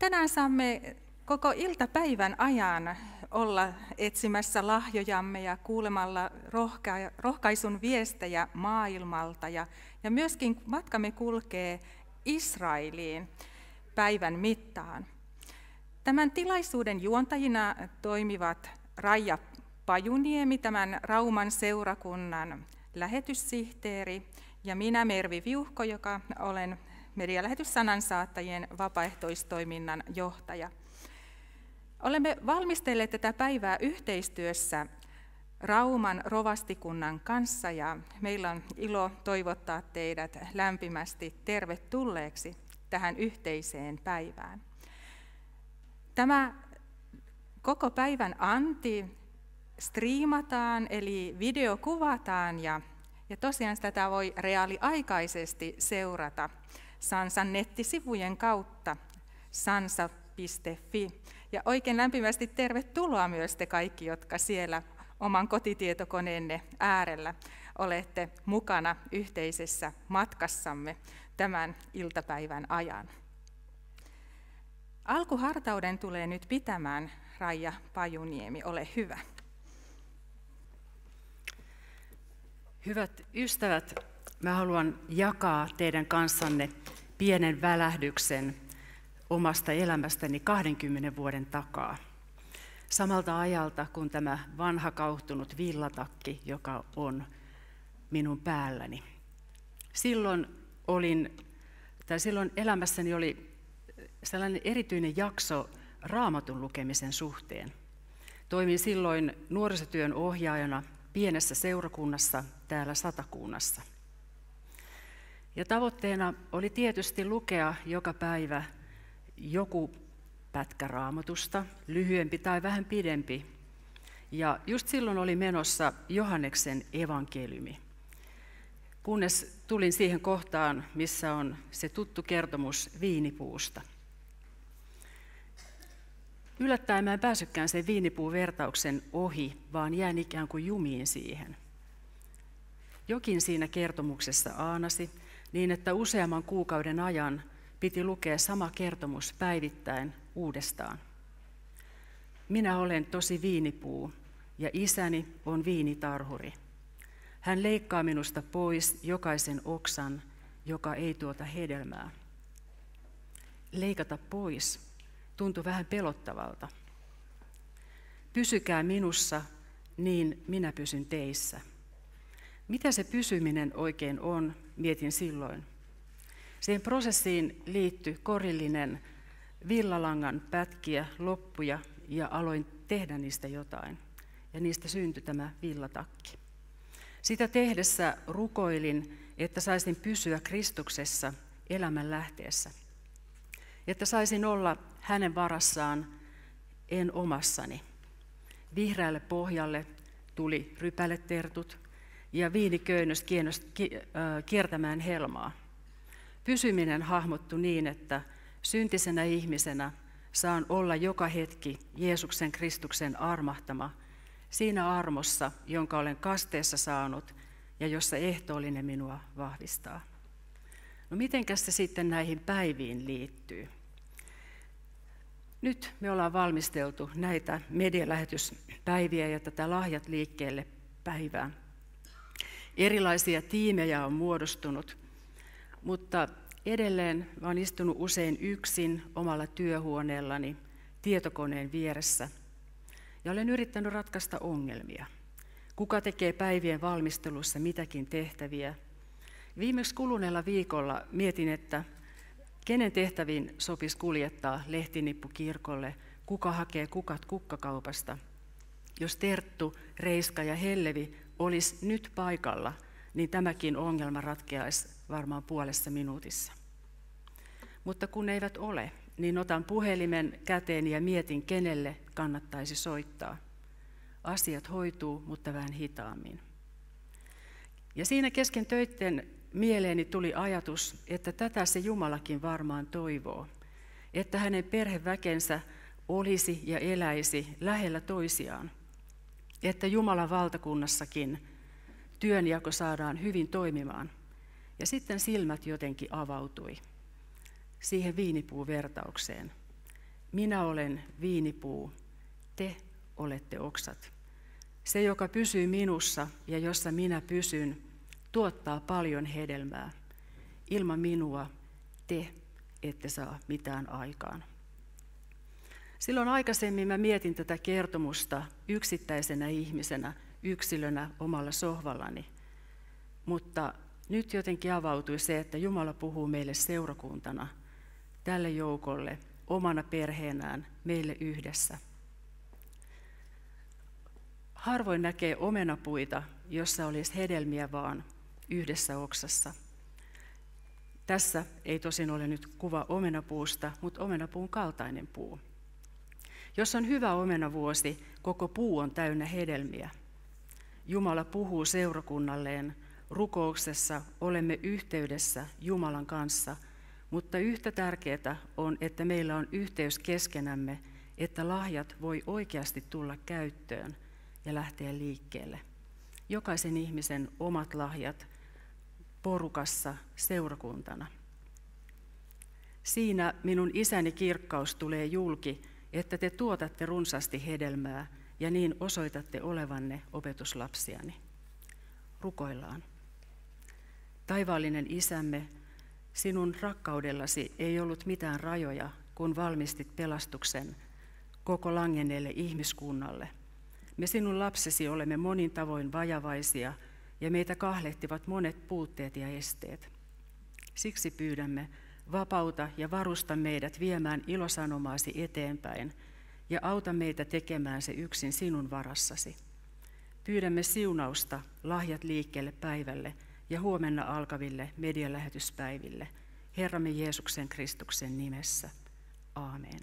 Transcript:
Tänään saamme koko iltapäivän ajan olla etsimässä lahjojamme ja kuulemalla rohka- rohkaisun viestejä maailmalta. Ja, ja myöskin matkamme kulkee Israeliin päivän mittaan. Tämän tilaisuuden juontajina toimivat Raija Pajuniemi, tämän Rauman seurakunnan lähetyssihteeri, ja minä Mervi Viuhko, joka olen medialähetyssanan saattajien vapaaehtoistoiminnan johtaja. Olemme valmistelleet tätä päivää yhteistyössä Rauman rovastikunnan kanssa ja meillä on ilo toivottaa teidät lämpimästi tervetulleeksi tähän yhteiseen päivään. Tämä koko päivän anti striimataan eli kuvataan ja, ja tosiaan tätä voi reaaliaikaisesti seurata Sansan nettisivujen kautta sansa.fi. Ja oikein lämpimästi tervetuloa myös te kaikki, jotka siellä oman kotitietokoneenne äärellä olette mukana yhteisessä matkassamme tämän iltapäivän ajan. Alkuhartauden tulee nyt pitämään Raija Pajuniemi, ole hyvä. Hyvät ystävät, mä haluan jakaa teidän kanssanne pienen välähdyksen omasta elämästäni 20 vuoden takaa. Samalta ajalta, kuin tämä vanha kauhtunut villatakki, joka on minun päälläni. Silloin, olin, tai silloin elämässäni oli sellainen erityinen jakso raamatun lukemisen suhteen. Toimin silloin nuorisotyön ohjaajana pienessä seurakunnassa täällä Satakunnassa – ja tavoitteena oli tietysti lukea joka päivä joku pätkä raamatusta, lyhyempi tai vähän pidempi. Ja just silloin oli menossa Johanneksen evankeliumi, kunnes tulin siihen kohtaan, missä on se tuttu kertomus viinipuusta. Yllättäen mä en päässytkään sen viinipuuvertauksen ohi, vaan jään ikään kuin jumiin siihen. Jokin siinä kertomuksessa aanasi, niin että useamman kuukauden ajan piti lukea sama kertomus päivittäin uudestaan. Minä olen tosi viinipuu ja isäni on viinitarhuri. Hän leikkaa minusta pois jokaisen oksan, joka ei tuota hedelmää. Leikata pois tuntui vähän pelottavalta. Pysykää minussa, niin minä pysyn teissä. Mitä se pysyminen oikein on, mietin silloin. Siihen prosessiin liittyi korillinen villalangan pätkiä, loppuja ja aloin tehdä niistä jotain. Ja niistä syntyi tämä villatakki. Sitä tehdessä rukoilin, että saisin pysyä Kristuksessa elämän lähteessä. Että saisin olla hänen varassaan, en omassani. Vihreälle pohjalle tuli rypäletertut, ja äh, kiertämään helmaa. Pysyminen hahmottu niin, että syntisenä ihmisenä saan olla joka hetki Jeesuksen Kristuksen armahtama siinä armossa, jonka olen kasteessa saanut ja jossa ehtoollinen minua vahvistaa. No mitenkäs se sitten näihin päiviin liittyy? Nyt me ollaan valmisteltu näitä medialähetyspäiviä ja tätä Lahjat liikkeelle päivää. Erilaisia tiimejä on muodostunut, mutta edelleen olen istunut usein yksin omalla työhuoneellani tietokoneen vieressä ja olen yrittänyt ratkaista ongelmia. Kuka tekee päivien valmistelussa mitäkin tehtäviä? Viimeksi kuluneella viikolla mietin, että kenen tehtäviin sopisi kuljettaa lehtinippu kirkolle, kuka hakee kukat kukkakaupasta. Jos Terttu, Reiska ja Hellevi olisi nyt paikalla, niin tämäkin ongelma ratkeaisi varmaan puolessa minuutissa. Mutta kun eivät ole, niin otan puhelimen käteen ja mietin, kenelle kannattaisi soittaa. Asiat hoituu, mutta vähän hitaammin. Ja siinä kesken töitten mieleeni tuli ajatus, että tätä se Jumalakin varmaan toivoo, että hänen perheväkensä olisi ja eläisi lähellä toisiaan – että Jumalan valtakunnassakin työnjako saadaan hyvin toimimaan. Ja sitten silmät jotenkin avautui siihen viinipuuvertaukseen. Minä olen viinipuu, te olette oksat. Se, joka pysyy minussa ja jossa minä pysyn, tuottaa paljon hedelmää. Ilman minua te ette saa mitään aikaan. Silloin aikaisemmin mä mietin tätä kertomusta yksittäisenä ihmisenä, yksilönä omalla sohvallani. Mutta nyt jotenkin avautui se, että Jumala puhuu meille seurakuntana, tälle joukolle, omana perheenään, meille yhdessä. Harvoin näkee omenapuita, jossa olisi hedelmiä vaan yhdessä oksassa. Tässä ei tosin ole nyt kuva omenapuusta, mutta omenapuun kaltainen puu. Jos on hyvä omenavuosi, koko puu on täynnä hedelmiä. Jumala puhuu seurakunnalleen. Rukouksessa olemme yhteydessä Jumalan kanssa, mutta yhtä tärkeää on, että meillä on yhteys keskenämme, että lahjat voi oikeasti tulla käyttöön ja lähteä liikkeelle. Jokaisen ihmisen omat lahjat porukassa seurakuntana. Siinä minun isäni kirkkaus tulee julki, että te tuotatte runsaasti hedelmää ja niin osoitatte olevanne opetuslapsiani. Rukoillaan. Taivaallinen isämme, sinun rakkaudellasi ei ollut mitään rajoja, kun valmistit pelastuksen koko langenneelle ihmiskunnalle. Me sinun lapsesi olemme monin tavoin vajavaisia ja meitä kahlehtivat monet puutteet ja esteet. Siksi pyydämme, Vapauta ja varusta meidät viemään ilosanomaasi eteenpäin ja auta meitä tekemään se yksin sinun varassasi. Pyydämme siunausta lahjat liikkeelle päivälle ja huomenna alkaville medialähetyspäiville. Herramme Jeesuksen Kristuksen nimessä. Aamen.